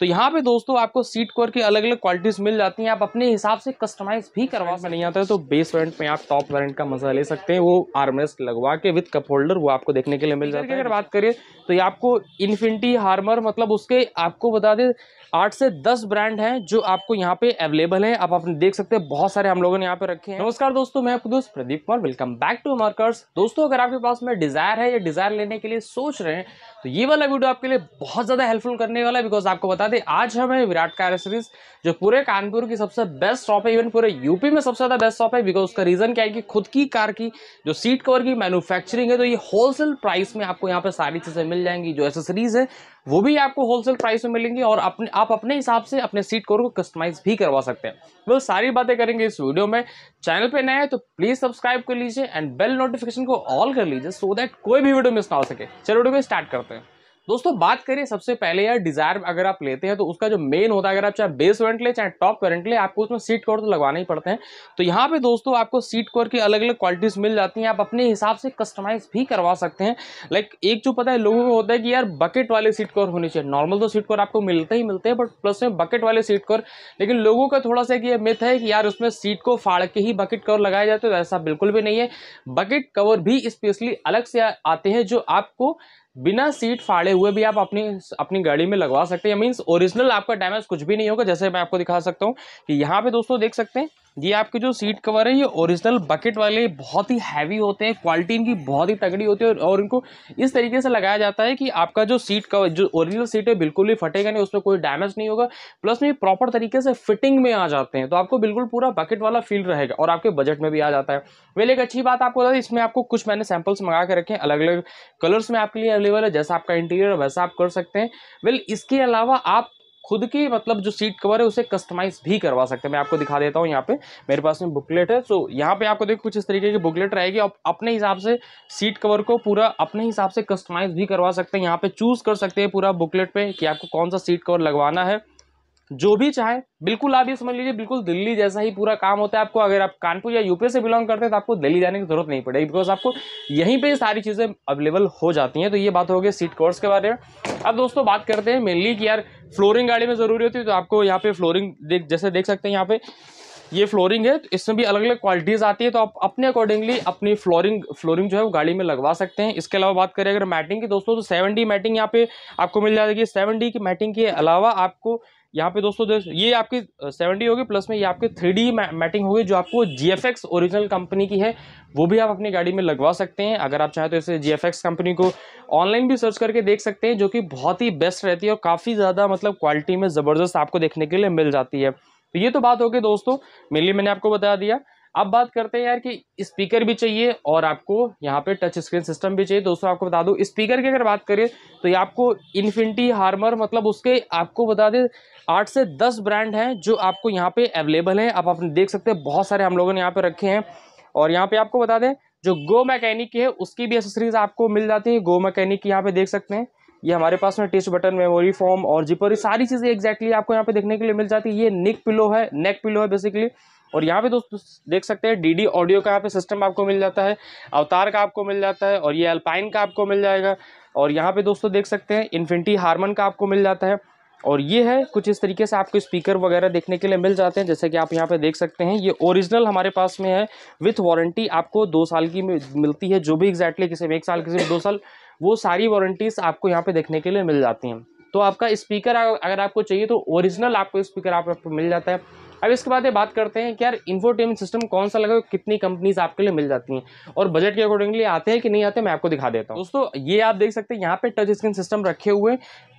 तो यहाँ पे दोस्तों आपको सीट कोर की अलग अलग क्वालिटीज मिल जाती हैं आप अपने हिसाब से कस्टमाइज भी करवा में नहीं आता है तो बेस वेरियंट में आप टॉप वेरियंट का मजा ले सकते हैं वो आर्मरेस्ट लगवा के विद कप होल्डर वो आपको देखने के लिए मिल जाता है अगर बात करें तो ये आपको इन्फिनिटी हार्मर मतलब उसके आपको बता दें आठ से दस ब्रांड हैं जो आपको यहाँ पे अवेलेबल है आप अपने देख सकते हैं बहुत सारे हम लोगों ने यहाँ पे रखे हैं नमस्कार दोस्तों मैं आपको दोस्त Pradeep Kumar welcome back to Markers दोस्तों अगर आपके पास में डिजायर है या डिजायर लेने के लिए सोच रहे हैं तो ये वाला वीडियो आपके लिए बहुत ज़्यादा हेल्पफुल करने वाला है बिकॉज आपको बता दें आज हमें विराट कार एसेसरीज जो पूरे कानपुर की सबसे बेस्ट शॉप है इवन पूरे यूपी में सबसे ज़्यादा बेस्ट शॉप है बिकॉज उसका रीज़न क्या है कि खुद की कार की जो सीट कवर की मैनुफैक्चरिंग है तो ये होलसेल प्राइस में आपको यहाँ पे सारी चीज़ें मिल जाएंगी जो एसेसरीज है वो भी आपको होलसेल प्राइस में मिलेंगी और अपने आप अपने हिसाब से अपने सीट कोर को कस्टमाइज भी करवा सकते हैं वो सारी बातें करेंगे इस वीडियो में चैनल पर नए हैं तो प्लीज़ सब्सक्राइब कर लीजिए एंड बेल नोटिफिकेशन को ऑल कर लीजिए सो दैट कोई भी वीडियो मिस ना हो सके चलो वीडियो को स्टार्ट करते हैं दोस्तों बात करें सबसे पहले यार डिजायर अगर आप लेते हैं तो उसका जो मेन होता है अगर आप चाहे बेस वेरेंट ले चाहे टॉप वेरेंट ले आपको उसमें सीट कवर तो लगवाना ही पड़ते हैं तो यहाँ पे दोस्तों आपको सीट कवर की अलग अलग क्वालिटीज मिल जाती हैं आप अपने हिसाब से कस्टमाइज भी करवा सकते हैं लाइक एक जो पता है लोगों को होता है कि यार बकेट वाले सीट कवर होने चाहिए नॉर्मल तो सीट कवर आपको मिलते ही मिलते हैं बट प्लस में बकेट वाले सीट कवर लेकिन लोगों का थोड़ा सा ये मिथ है कि यार उसमें सीट को फाड़ के ही बकेट कवर लगाया जाते हैं तो ऐसा बिल्कुल भी नहीं है बकेट कवर भी स्पेशली अलग से आते हैं जो आपको बिना सीट फाड़े हुए भी आप अपनी अपनी गाड़ी में लगवा सकते हैं मीन्स ओरिजिनल आपका डैमेज कुछ भी नहीं होगा जैसे मैं आपको दिखा सकता हूँ कि यहाँ पे दोस्तों देख सकते हैं ये आपके जो सीट कवर है ये ओरिजिनल बकेट वाले बहुत ही हैवी होते हैं क्वालिटी इनकी बहुत ही तगड़ी होती है और इनको इस तरीके से लगाया जाता है कि आपका जो सीट कवर जो ओरिजिनल सीट है बिल्कुल भी फटेगा नहीं उसमें कोई डैमेज नहीं होगा प्लस में ये प्रॉपर तरीके से फिटिंग में आ जाते हैं तो आपको बिल्कुल पूरा बकेट वाला फील रहेगा और आपके बजट में भी आ जाता है वेल एक अच्छी बात आपको बता इसमें आपको कुछ मैंने सैम्पल्स मंगा के रखे हैं अलग अलग कलर्स में आपके लिए अवेलेबल है जैसा आपका इंटीरियर वैसा आप कर सकते हैं वेल इसके अलावा आप खुद की मतलब जो सीट कवर है उसे कस्टमाइज भी करवा सकते हैं मैं आपको दिखा देता हूँ यहाँ पे मेरे पास में बुकलेट है सो यहाँ पे आपको देखो कुछ इस तरीके की बुकलेट रहेगी आप अपने हिसाब से सीट कवर को पूरा अपने हिसाब से कस्टमाइज भी करवा सकते हैं यहाँ पे चूज़ कर सकते हैं पूरा बुकलेट पे कि आपको कौन सा सीट कवर लगवाना है जो भी चाहे बिल्कुल आप ये समझ लीजिए बिल्कुल दिल्ली जैसा ही पूरा काम होता है आपको अगर आप कानपुर या यूपी से बिलोंग करते हैं तो आपको दिल्ली जाने की जरूरत नहीं पड़ेगी बिकॉज आपको यहीं पे सारी चीज़ें अवेलेबल हो जाती हैं तो ये बात हो गई सीट कोर्स के बारे में अब दोस्तों बात करते हैं मेनली कि यार फ्लोरिंग गाड़ी में ज़रूरी होती है तो आपको यहाँ पे फ्लोरिंग देख जैसे देख सकते हैं यहाँ पे ये फ्लोरिंग है तो इसमें भी अलग अलग क्वालिटीज़ आती है तो आप अपने अकॉर्डिंगली अपनी फ्लोरिंग फ्लोरिंग जो है वो गाड़ी में लगवा सकते हैं इसके अलावा बात करें अगर मैटिंग की दोस्तों तो सेवन मैटिंग यहाँ पे आपको मिल जाएगी सेवन की मैटिंग के अलावा आपको यहाँ पे दोस्तों ये आपकी सेवेंटी होगी प्लस में ये आपकी थ्री डी मैटिंग होगी जो आपको G F X original company की है वो भी आप अपनी गाड़ी में लगवा सकते हैं अगर आप चाहें तो इसे जी एफ एक्स कंपनी को ऑनलाइन भी सर्च करके देख सकते हैं जो कि बहुत ही बेस्ट रहती है और काफ़ी ज़्यादा मतलब क्वालिटी में ज़बरदस्त आपको देखने के लिए मिल जाती है तो ये तो बात होगी दोस्तों मेनली मैंने आपको बता दिया अब बात करते हैं यार कि स्पीकर भी चाहिए और आपको यहाँ पे टच स्क्रीन सिस्टम भी चाहिए दोस्तों आपको बता दूँ स्पीकर की अगर बात करें तो ये आपको इन्फिनिटी हार्मर मतलब उसके आपको बता दें आठ से दस ब्रांड हैं जो आपको यहाँ पे अवेलेबल हैं आप अपने देख सकते हैं बहुत सारे हम लोगों ने यहाँ पे रखे हैं और यहाँ पे आपको बता दें जो गो मैकेनिक है उसकी भी एसेसरीज आपको मिल जाती है गो मैकेनिक यहाँ पे देख सकते हैं ये हमारे पास में टेस्ट बटन मेमोरी फॉर्म और जिपर सारी चीज़ें एग्जैक्टली आपको यहाँ पे देखने के लिए मिल जाती है ये निक पिलो है नेक पिलो है बेसिकली और यहाँ पे दोस्तों देख सकते हैं डीडी ऑडियो का यहाँ पे सिस्टम आपको मिल जाता है अवतार का आपको मिल जाता है और ये अल्पाइन का आपको मिल जाएगा और यहाँ पे दोस्तों देख सकते हैं इन्फिनिटी हारमन का आपको मिल जाता है और ये है कुछ इस तरीके से आपको स्पीकर वगैरह देखने के लिए मिल जाते हैं जैसे कि आप यहाँ पे देख सकते हैं ये ओरिजिनल हमारे पास में है विथ वारंटी आपको दो साल की मिलती है जो भी एग्जैक्टली exactly किसी में एक साल किसी में दो साल वो सारी वारंटीज़ आपको यहाँ पे देखने के लिए मिल जाती हैं तो आपका स्पीकर अगर आपको चाहिए तो ओरिजिनल आपको स्पीकर आप, आपको मिल जाता है अब इसके बाद ये बात करते हैं कि यार इन्फोटेनमेंट सिस्टम कौन सा लगा कितनी कंपनीज आपके लिए मिल जाती हैं और बजट के अकॉर्डिंगली आते हैं कि नहीं आते मैं आपको दिखा देता हूँ दोस्तों ये आप देख सकते हैं यहाँ पे टच स्क्रीन सिस्टम रखे हुए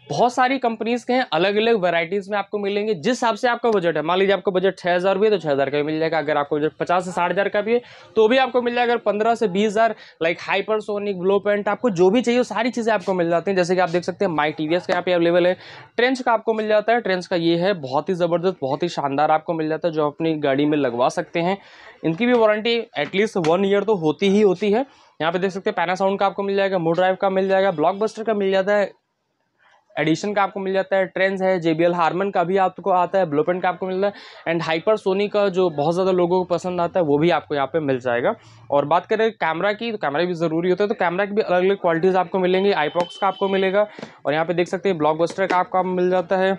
बहुत सारी कंपनीज के हैं अलग अलग वैरायटीज में आपको मिलेंगे जिस हिसाब से आपका बजट है मान लीजिए आपका बजट छः हज़ार भी है तो छः हज़ार का भी मिल जाएगा अगर आपको बजट पचास से साठ हज़ार का भी है तो भी आपको मिल जाएगा अगर पंद्रह से बीस हज़ार लाइक हाइपरसोनिक ब्लो पेंट आपको जो भी चाहिए वो सारी चीज़ें आपको मिल जाती हैं जैसे कि आप देख सकते हैं माई टी का यहाँ पे अवेलेबल है ट्रेंच का आपको मिल जाता है ट्रेंच का ये है बहुत ही ज़बरदस्त बहुत ही शानदार आपको मिल जाता है जो अपनी गाड़ी में लगवा सकते हैं इनकी भी वारंटी एटलीस्ट वन ईयर तो होती ही होती है यहाँ पे देख सकते हैं पैनासाउंड का आपको मिल जाएगा मोड्राइव का मिल जाएगा ब्लॉकबस्टर का मिल जाता है एडिशन का आपको मिल जाता है ट्रेंस है जे हारमन का भी आपको आता है ब्लोपेन का आपको मिलता है एंड हाइपर सोनी का जो बहुत ज़्यादा लोगों को पसंद आता है वो भी आपको यहाँ पे मिल जाएगा और बात करें कैमरा की तो कैमरा भी ज़रूरी होता है तो कैमरा की भी अलग अलग क्वालिटीज़ आपको मिलेंगी आईपॉक्स का आपको मिलेगा और यहाँ पर देख सकते हैं बस्टर का आपको मिल जाता है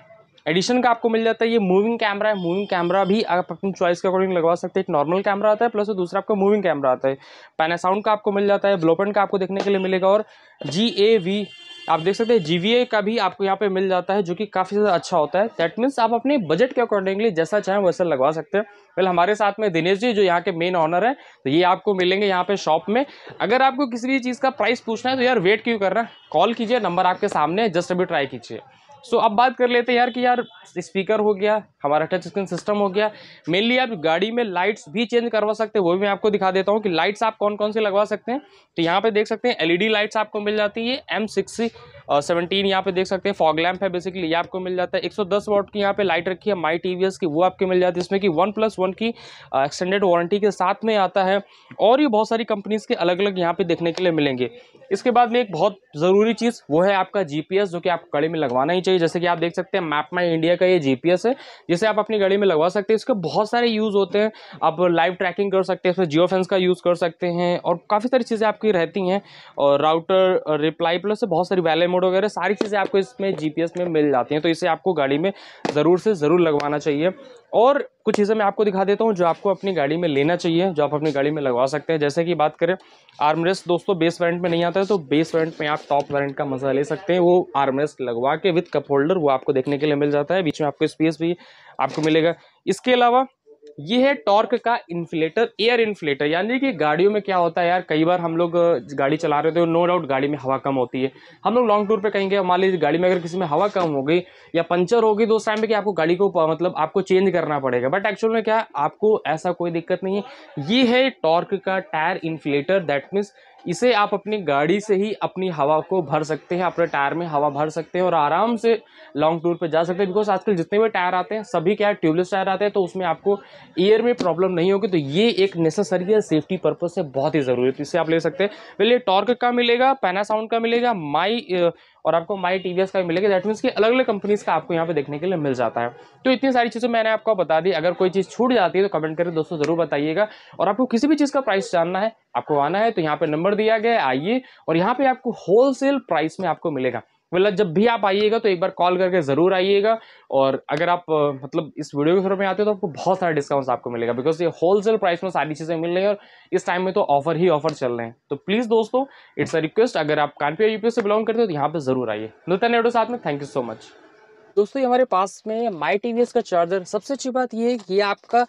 एडिशन का आपको मिल जाता है ये मूविंग कैमरा है मूविंग कैमरा भी आप अपनी चॉइस के अकॉर्डिंग लगवा सकते हैं एक नॉर्मल कैमरा आता है प्लस दूसरा आपका मूविंग कैमरा आता है पैनासाउंड का आपको मिल जाता है ब्लोपेंट का आपको देखने के लिए मिलेगा और जी ए वी आप देख सकते हैं जी का भी आपको यहाँ पे मिल जाता है जो कि काफ़ी ज़्यादा अच्छा होता है दैट मीन्स आप अपने बजट के अकॉर्डिंगली जैसा चाहें वैसा लगवा सकते हैं वेल हमारे साथ में दिनेश जी जो यहाँ के मेन ऑनर है तो ये आपको मिलेंगे यहाँ पे शॉप में अगर आपको किसी भी चीज़ का प्राइस पूछना है तो यार वेट क्यों कर रहे हैं कॉल कीजिए नंबर आपके सामने जस्ट अभी ट्राई कीजिए सो अब बात कर लेते हैं यार कि यार स्पीकर हो गया हमारा टच स्क्रीन सिस्टम हो गया मेनली आप गाड़ी में लाइट्स भी चेंज करवा सकते हैं वो भी मैं आपको दिखा देता हूँ कि लाइट्स आप कौन कौन से लगवा सकते हैं तो यहाँ पे देख सकते हैं एलईडी लाइट्स आपको मिल जाती है एम सिक्स सेवनटीन यहाँ पे देख सकते हैं फॉग लैम्प है बेसिकली ये आपको मिल जाता है एक सौ दस वॉट की यहाँ पे लाइट रखी है माई टी की वो आपको मिल जाती है इसमें कि वन प्लस वन की एक्सटेंडेड वारंटी के साथ में आता है और ये बहुत सारी कंपनीज़ के अलग अलग यहाँ पे देखने के लिए मिलेंगे इसके बाद में एक बहुत ज़रूरी चीज़ वो है आपका जी जो कि आपको गाड़ी में लगवाना ही चाहिए जैसे कि आप देख सकते हैं मैप माई इंडिया का ये जी है जिसे आप अपनी गाड़ी में लगवा सकते हैं इसके बहुत सारे यूज़ होते हैं आप लाइव ट्रैकिंग कर सकते हैं इसमें जियो का यूज़ कर सकते हैं और काफ़ी सारी चीज़ें आपकी रहती हैं और राउटर रिप्लाई प्लस बहुत सारी वैले मोड मोड वगैरह सारी चीज़ें आपको इसमें जी में मिल जाती हैं तो इसे आपको गाड़ी में ज़रूर से ज़रूर लगवाना चाहिए और कुछ चीज़ें मैं आपको दिखा देता हूँ जो आपको अपनी गाड़ी में लेना चाहिए जो आप अपनी गाड़ी में लगवा सकते हैं जैसे कि बात करें आर्मरेस्ट दोस्तों बेस वारंट में नहीं आता है तो बेस वारंट में आप टॉप वारंट का मज़ा ले सकते हैं वो आर्मरेस्ट लगवा के विथ कप होल्डर वो आपको देखने के लिए मिल जाता है बीच में आपको स्पेस भी आपको मिलेगा इसके अलावा ये है टॉर्क का इन्फ्लेटर एयर इन्फ्लेटर यानी कि गाड़ियों में क्या होता है यार कई बार हम लोग गाड़ी चला रहे थे नो डाउट गाड़ी में हवा कम होती है हम लोग लॉन्ग टूर पे कहेंगे मान लीजिए गाड़ी में अगर किसी में हवा कम हो गई या पंचर होगी तो उस टाइम पे कि आपको गाड़ी को मतलब आपको चेंज करना पड़ेगा बट एक्चुअल में क्या आपको ऐसा कोई दिक्कत नहीं है ये है टॉर्क का टायर इन्फ्लेटर दैट मीन्स इसे आप अपनी गाड़ी से ही अपनी हवा को भर सकते हैं अपने टायर में हवा भर सकते हैं और आराम से लॉन्ग टूर पर जा सकते हैं बिकॉज आजकल जितने भी टायर आते हैं सभी क्या है ट्यूबलेस टायर आते हैं तो उसमें आपको एयर में प्रॉब्लम नहीं होगी तो ये एक नेसेसरी है सेफ्टी पर्पज़ से बहुत ही ज़रूरी है तो इसे आप ले सकते हैं पहले टॉर्क का मिलेगा पैनासाउंड का मिलेगा माई और आपको माई टी का भी मिलेगा दैट मीन्स कि अलग अलग कंपनीज़ का आपको यहाँ पे देखने के लिए मिल जाता है तो इतनी सारी चीज़ें मैंने आपको बता दी अगर कोई चीज़ छूट जाती है तो कमेंट करके दोस्तों ज़रूर बताइएगा और आपको किसी भी चीज़ का प्राइस जानना है आपको आना है तो यहाँ पर नंबर दिया गया आइए और यहाँ पर आपको होलसेल प्राइस में आपको मिलेगा मतलब जब भी आप आइएगा तो एक बार कॉल करके ज़रूर आइएगा और अगर आप मतलब इस वीडियो के थ्रू में आते हो तो आपको बहुत सारे डिस्काउंट्स आपको मिलेगा बिकॉज ये होलसेल प्राइस में सारी चीज़ें मिल रही है और इस टाइम में तो ऑफर ही ऑफर चल रहे हैं तो प्लीज़ दोस्तों इट्स अ रिक्वेस्ट अगर आप कानपुर यू से बिलोंग करते हो तो यहाँ पर ज़रूर आइए नूतन नेडो साथ में थैंक यू सो मच दोस्तों ये हमारे पास में माई टी का चार्जर सबसे अच्छी बात ये है कि आपका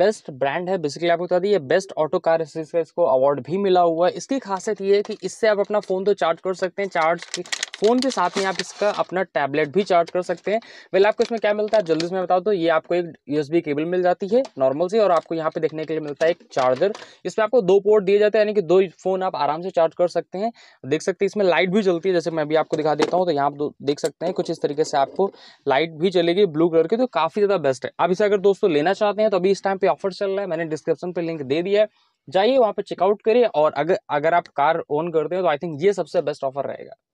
बेस्ट ब्रांड है बेसिकली आपको बता दी ये बेस्ट ऑटो कार का इसको अवार्ड भी मिला हुआ है इसकी खासियत ये है कि इससे आप अपना फ़ोन तो चार्ज कर सकते हैं चार्ज फ़ोन के साथ में आप इसका अपना टैबलेट भी चार्ज कर सकते हैं वेल आपको इसमें क्या मिलता है जल्दी से मैं बताऊँ तो ये आपको एक यूएसबी केबल मिल जाती है नॉर्मल से और आपको यहाँ पे देखने के लिए मिलता है एक चार्जर इसमें आपको दो पोर्ट दिए जाते हैं यानी कि दो फ़ोन आप आराम से चार्ज कर सकते हैं देख सकते हैं इसमें लाइट भी चलती है जैसे मैं भी आपको दिखा देता हूँ तो यहाँ देख सकते हैं कुछ इस तरीके से आपको लाइट भी चलेगी ब्लू कलर की तो काफ़ी ज़्यादा बेस्ट है आप इसे अगर दोस्तों लेना चाहते हैं तो अभी इस टाइम पे ऑफर चल रहा है मैंने डिस्क्रिप्शन पर लिंक दे दिया है जाइए वहाँ पर चेकआउट करिए और अगर अगर आप कार ओन करते हो तो आई थिंक ये सबसे बेस्ट ऑफर रहेगा